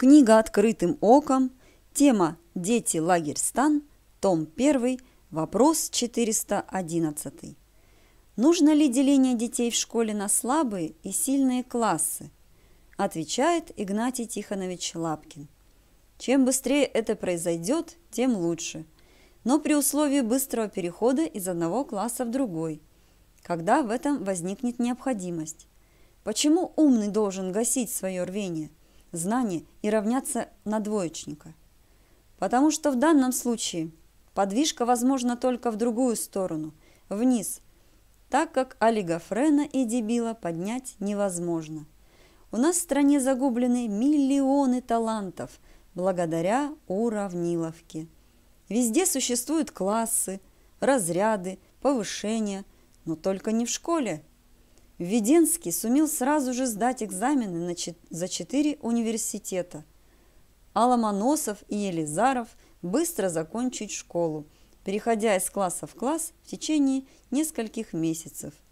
Книга «Открытым оком», тема «Дети, лагерь, стан», том 1, вопрос 411. Нужно ли деление детей в школе на слабые и сильные классы? Отвечает Игнатий Тихонович Лапкин. Чем быстрее это произойдет, тем лучше. Но при условии быстрого перехода из одного класса в другой, когда в этом возникнет необходимость. Почему умный должен гасить свое рвение – знания и равняться на двоечника. Потому что в данном случае подвижка возможна только в другую сторону, вниз, так как олигофрена и дебила поднять невозможно. У нас в стране загублены миллионы талантов благодаря уравниловке. Везде существуют классы, разряды, повышения, но только не в школе – Введенский сумел сразу же сдать экзамены на за четыре университета. А Ломоносов и Елизаров быстро закончить школу, переходя из класса в класс в течение нескольких месяцев –